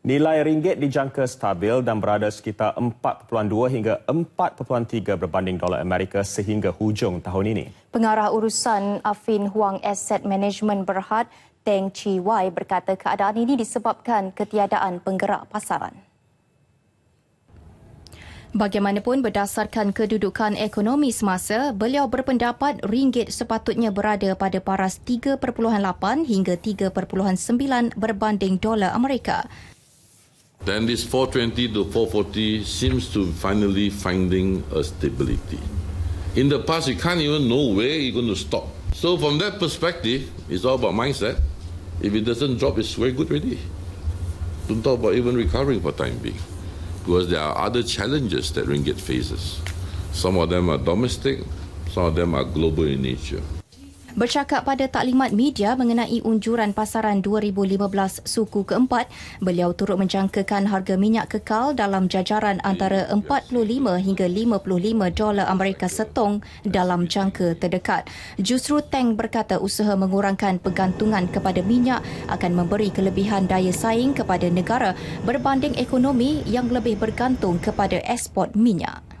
Nilai ringgit dijangka stabil dan berada sekitar 4.2 hingga 4.3 berbanding dolar Amerika sehingga hujung tahun ini. Pengarah urusan Afin Huang Asset Management Berhad, Teng Chi Wai berkata keadaan ini disebabkan ketiadaan penggerak pasaran. Bagaimanapun berdasarkan kedudukan ekonomi semasa, beliau berpendapat ringgit sepatutnya berada pada paras 3.8 hingga 3.9 berbanding dolar Amerika. Then this 420 to 440 seems to finally finding a stability. In the past, you can't even know where you're going to stop. So from that perspective, it's all about mindset. If it doesn't drop, it's very good already. Don't talk about even recovering for time being. Because there are other challenges that ringgit faces. Some of them are domestic, some of them are global in nature. Bercakap pada taklimat media mengenai unjuran pasaran 2015 suku keempat, beliau turut menjangkakan harga minyak kekal dalam jajaran antara 45 hingga 55 dolar Amerika setong dalam jangka terdekat. Justru Tang berkata usaha mengurangkan pergantungan kepada minyak akan memberi kelebihan daya saing kepada negara berbanding ekonomi yang lebih bergantung kepada ekspor minyak.